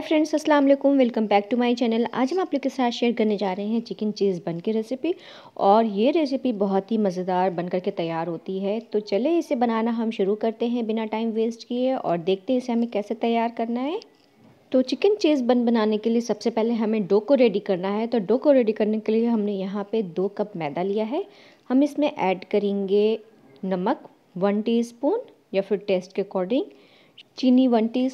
हाय friends अस्सलाम वालेकुम welcome back to my channel आज हम आप लोग के साथ शेयर करने जा रहे हैं चिकन चीज़ बन की रेसिपी और ये रेसिपी बहुत ही मज़ेदार बन करके तैयार होती है तो चले इसे बनाना हम शुरू करते हैं बिना टाइम वेस्ट किए और देखते हैं इसे हमें कैसे तैयार करना है तो चिकन चीज़ बन बनाने के लिए सबसे पहले हमें डो को रेडी करना है तो डो को रेडी करने के लिए हमने यहाँ पर दो कप मैदा लिया है हम इसमें ऐड करेंगे नमक वन टी या फिर टेस्ट के अकॉर्डिंग चीनी वन टी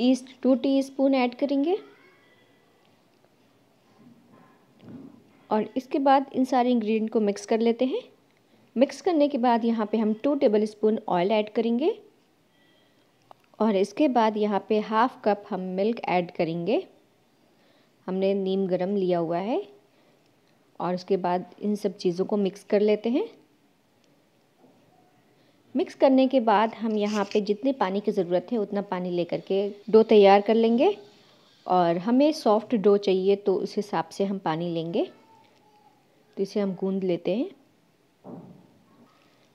ईस्ट टू टी स्पून ऐड करेंगे और इसके बाद इन सारे इंग्रेडिएंट को मिक्स कर लेते हैं मिक्स करने के बाद यहाँ पे हम two tablespoon oil add करेंगे और इसके बाद यहाँ पे हाफ कप हम मिल्क ऐड करेंगे हमने नीम गरम लिया हुआ है और उसके बाद इन सब चीज़ों को मिक्स कर लेते हैं मिक्स करने के बाद हम यहाँ पे जितने पानी की ज़रूरत है उतना पानी लेकर के डो तैयार कर लेंगे और हमें सॉफ्ट डो चाहिए तो उस हिसाब से हम पानी लेंगे तो इसे हम गूंद लेते हैं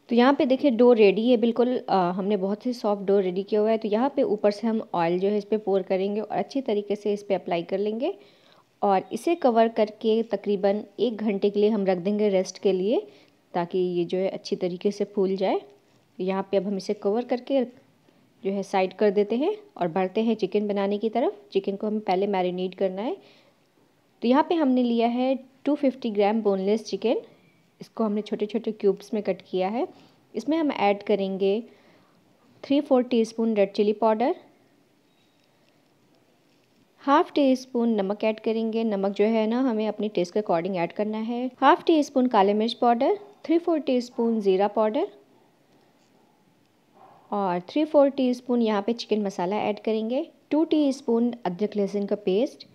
तो यहाँ पे देखिए डो रेडी है बिल्कुल आ, हमने बहुत ही सॉफ्ट डो रेडी किया हुआ है तो यहाँ पे ऊपर से हम ऑयल जो है इस पर पोर करेंगे और अच्छी तरीके से इस पर अप्लाई कर लेंगे और इसे कवर करके तकरीबन एक घंटे के लिए हम रख देंगे रेस्ट के लिए ताकि ये जो है अच्छी तरीके से फूल जाए यहाँ पे अब हम इसे कवर करके जो है साइड कर देते हैं और बढ़ते हैं चिकन बनाने की तरफ चिकन को हमें पहले मैरिनेट करना है तो यहाँ पे हमने लिया है 250 ग्राम बोनलेस चिकन इसको हमने छोटे छोटे क्यूब्स में कट किया है इसमें हम ऐड करेंगे three four spoon red chilli powder half teaspoon नमक ऐड करेंगे नमक जो है ना हमें अपने टेस्ट के अकॉर्डिंग ऐड करना है हाफ़ टी स्पून काले मिर्च powder three four teaspoon ज़ीरा पाउडर और थ्री फोर टी स्पून यहाँ पर चिकन मसाला ऐड करेंगे टू टी स्पून अदरक लहसुन का पेस्ट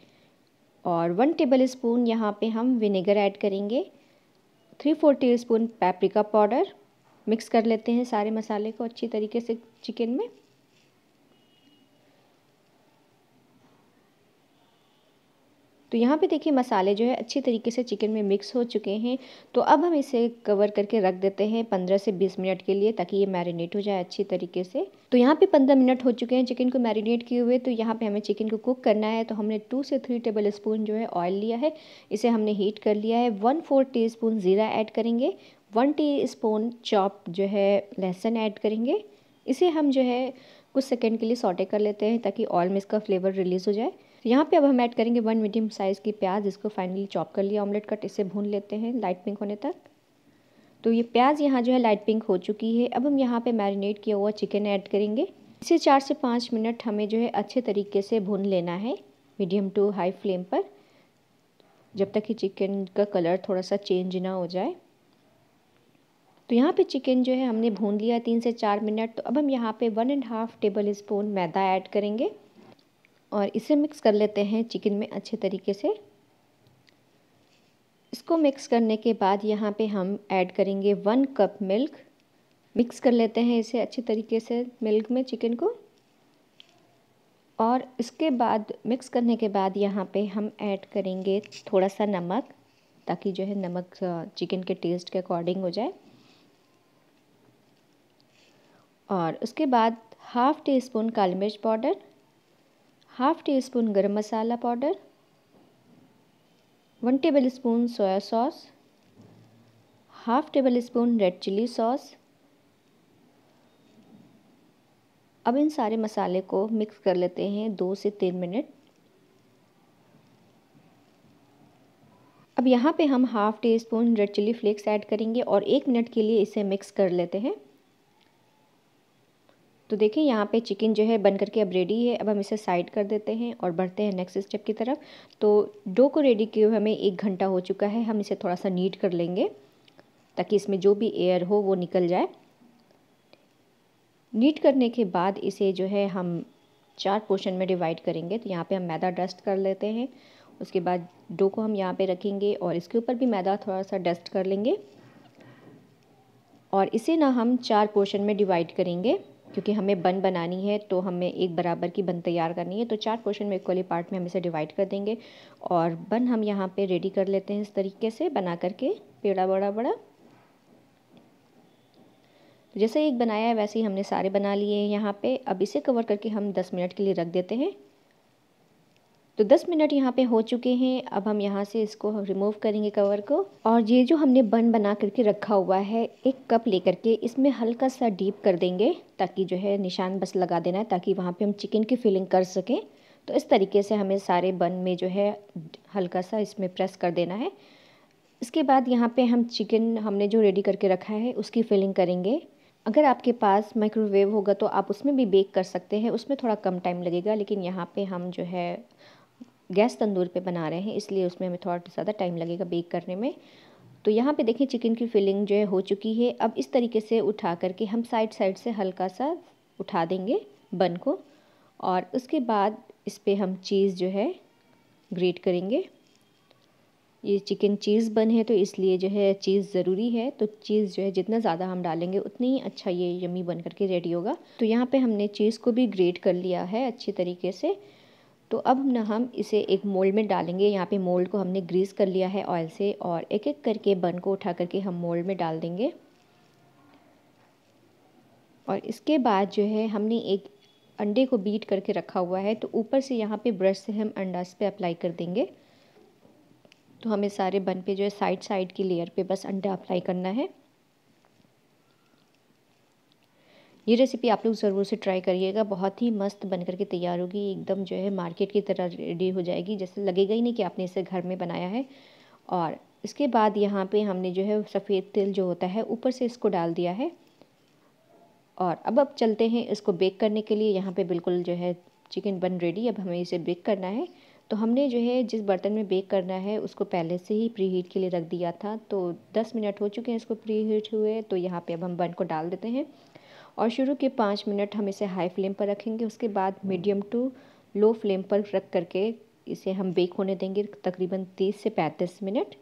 और वन टेबल स्पून यहाँ पे हम विनेगर ऐड करेंगे three four teaspoon paprika powder mix कर लेते हैं सारे मसाले को अच्छी तरीके से चिकन में तो यहाँ पे देखिए मसाले जो है अच्छी तरीके से चिकन में मिक्स हो चुके हैं तो अब हम इसे कवर करके रख देते हैं पंद्रह से बीस मिनट के लिए ताकि ये मैरिनेट हो जाए अच्छी तरीके से तो यहाँ पे पंद्रह मिनट हो चुके हैं चिकन को मैरिनेट किए हुए तो यहाँ पे हमें चिकन को कुक करना है तो हमने टू से थ्री टेबल स्पून जो है ऑयल लिया है इसे हमने हीट कर लिया है वन फोर टी स्पून ज़ीरा ऐड करेंगे वन टी स्पून चॉप जो है लहसुन ऐड करेंगे इसे हम जो है कुछ सेकेंड के लिए सॉटे कर लेते हैं ताकि ऑयल में इसका फ्लेवर रिलीज़ हो जाए तो यहाँ पे अब हम ऐड करेंगे वन मीडियम साइज़ की प्याज इसको फाइनली चॉप कर लिया ऑमलेट कट इसे भून लेते हैं लाइट पिंक होने तक तो ये प्याज यहाँ जो है लाइट पिंक हो चुकी है अब हम यहाँ पे मैरिनेट किया हुआ चिकन ऐड करेंगे इसे चार से पाँच मिनट हमें जो है अच्छे तरीके से भून लेना है मीडियम टू हाई फ्लेम पर जब तक कि चिकन का कलर थोड़ा सा चेंज ना हो जाए तो यहाँ पे चिकन जो है हमने भून लिया तीन से चार मिनट तो अब हम यहाँ पे one and half tablespoon मैदा ऐड करेंगे और इसे मिक्स कर लेते हैं चिकन में अच्छे तरीके से इसको मिक्स करने के बाद यहाँ पे हम ऐड करेंगे वन कप मिल्क मिक्स कर लेते हैं इसे अच्छे तरीके से मिल्क में चिकन को और इसके बाद मिक्स करने के बाद यहाँ पे हम ऐड करेंगे थोड़ा सा नमक ताकि जो है नमक चिकन के टेस्ट के अकॉर्डिंग हो जाए और उसके बाद हाफ़ टी स्पून काली मिर्च powder half teaspoon garam masala powder one tablespoon soya sauce half tablespoon red chilli sauce अब इन सारे मसाले को मिक्स कर लेते हैं दो से तीन मिनट अब यहाँ पे हम half teaspoon red chilli flakes add करेंगे और एक मिनट के लिए इसे मिक्स कर लेते हैं तो देखिए यहाँ पे चिकन जो है बन करके अब रेडी है अब हम इसे साइड कर देते हैं और बढ़ते हैं नेक्स्ट स्टेप की तरफ तो डो को रेडी किए हुए हमें एक घंटा हो चुका है हम इसे थोड़ा सा नीट कर लेंगे ताकि इसमें जो भी एयर हो वो निकल जाए नीट करने के बाद इसे जो है हम चार पोर्शन में डिवाइड करेंगे तो यहाँ पर हम मैदा डस्ट कर लेते हैं उसके बाद डो को हम यहाँ पर रखेंगे और इसके ऊपर भी मैदा थोड़ा सा डस्ट कर लेंगे और इसे ना हम चार पोर्शन में डिवाइड करेंगे क्योंकि हमें बन बनानी है तो हमें एक बराबर की बन तैयार करनी है तो चार पोर्शन में इक्वली पार्ट में हम इसे डिवाइड कर देंगे और बन हम यहाँ पे रेडी कर लेते हैं इस तरीके से बना करके पेड़ा बड़ा बड़ा तो जैसे एक बनाया है वैसे ही हमने सारे बना लिए हैं यहाँ पे अब इसे कवर करके हम 10 मिनट के लिए रख देते हैं तो 10 मिनट यहाँ पे हो चुके हैं अब हम यहाँ से इसको रिमूव करेंगे कवर को और ये जो हमने बन बना करके रखा हुआ है एक कप लेकर के इसमें हल्का सा डीप कर देंगे ताकि जो है निशान बस लगा देना है ताकि वहाँ पे हम चिकन की फिलिंग कर सकें तो इस तरीके से हमें सारे बन में जो है हल्का सा इसमें प्रेस कर देना है इसके बाद यहाँ पे हम चिकन हमने जो रेडी करके रखा है उसकी फिलिंग करेंगे अगर आपके पास माइक्रोवेव होगा तो आप उसमें भी बेक कर सकते हैं उसमें थोड़ा कम टाइम लगेगा लेकिन यहाँ पे हम जो है गैस तंदूर पे बना रहे हैं इसलिए उसमें हमें थोड़ा ज़्यादा टाइम लगेगा बेक करने में तो यहाँ पे देखें चिकन की फिलिंग जो है हो चुकी है अब इस तरीके से उठा करके हम साइड साइड से हल्का सा उठा देंगे बन को और उसके बाद इस पर हम चीज़ जो है ग्रेट करेंगे ये चिकन चीज़ बन है तो इसलिए जो है चीज़ ज़रूरी है तो चीज़ जो है जितना ज़्यादा हम डालेंगे उतनी ही अच्छा ये यमी बन करके रेडी होगा तो यहाँ पे हमने चीज़ को भी ग्रेट कर लिया है अच्छे तरीके से तो अब ना हम इसे एक मोल्ड में डालेंगे यहाँ पे मोल्ड को हमने ग्रीस कर लिया है ऑयल से और एक एक करके बन को उठा करके हम मोल्ड में डाल देंगे और इसके बाद जो है हमने एक अंडे को बीट करके रखा हुआ है तो ऊपर से यहाँ पे ब्रश से हम अंडास पे अप्लाई कर देंगे तो हमें सारे बन पे जो है साइड साइड की लेयर पे बस अंडा अप्लाई करना है ये रेसिपी आप लोग ज़रूर से ट्राई करिएगा बहुत ही मस्त बन करके तैयार होगी एकदम जो है मार्केट की तरह रेडी हो जाएगी जैसे लगेगा ही नहीं कि आपने इसे घर में बनाया है और इसके बाद यहाँ पे हमने जो है सफ़ेद तिल जो होता है ऊपर से इसको डाल दिया है और अब अब चलते हैं इसको बेक करने के लिए यहाँ पे बिल्कुल जो है चिकन बन रेडी अब हमें इसे बेक करना है तो हमने जो है जिस बर्तन में बेक करना है उसको पहले से ही प्री हीट के लिए रख दिया था तो दस मिनट हो चुके हैं इसको प्री हीट हुए तो यहाँ पर अब हम बन को डाल देते हैं और शुरू के पाँच मिनट हम इसे हाई फ्लेम पर रखेंगे उसके बाद मीडियम टू लो फ्लेम पर रख करके इसे हम बेक होने देंगे तकरीबन तीस से पैंतीस मिनट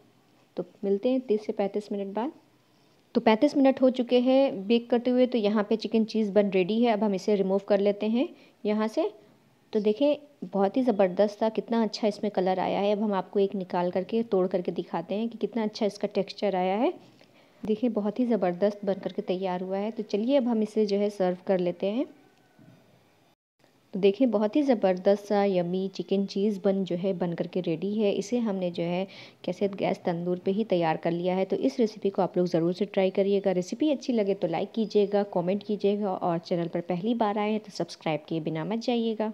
तो मिलते हैं तीस से पैंतीस मिनट बाद तो पैंतीस मिनट हो चुके हैं बेक करते हुए तो यहाँ पे चिकन चीज़ बन रेडी है अब हम इसे रिमूव कर लेते हैं यहाँ से तो देखें बहुत ही ज़बरदस्त था कितना अच्छा इसमें कलर आया है अब हम आपको एक निकाल करके तोड़ करके दिखाते हैं कि कितना अच्छा इसका टेक्स्चर आया है देखिए बहुत ही ज़बरदस्त बन करके तैयार हुआ है तो चलिए अब हम इसे जो है सर्व कर लेते हैं तो देखिए बहुत ही ज़बरदस्त सा यमी चिकन चीज़ बन जो है बन करके रेडी है इसे हमने जो है कैसे गैस तंदूर पे ही तैयार कर लिया है तो इस रेसिपी को आप लोग ज़रूर से ट्राई करिएगा रेसिपी अच्छी लगे तो लाइक कीजिएगा कमेंट कीजिएगा और चैनल पर पहली बार आए हैं तो सब्सक्राइब किए बिना मत जाइएगा